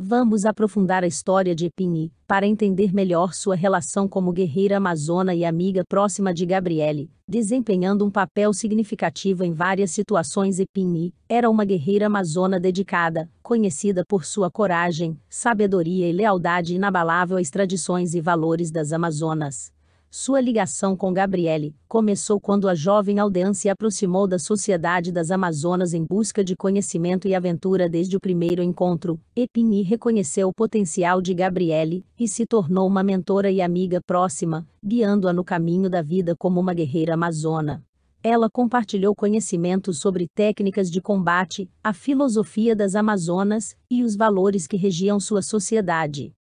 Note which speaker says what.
Speaker 1: Vamos aprofundar a
Speaker 2: história de Epini, para entender melhor sua relação como guerreira amazona e amiga próxima de Gabriele, desempenhando um papel significativo em várias situações. Epini era uma guerreira amazona dedicada, conhecida por sua coragem, sabedoria e lealdade inabalável às tradições e valores das Amazonas. Sua ligação com Gabriele começou quando a jovem aldeã se aproximou da Sociedade das Amazonas em busca de conhecimento e aventura desde o primeiro encontro. Epini reconheceu o potencial de Gabriele e se tornou uma mentora e amiga próxima, guiando-a no caminho da vida como uma guerreira amazona ela compartilhou conhecimentos sobre técnicas de combate, a filosofia das Amazonas e os valores que regiam sua sociedade.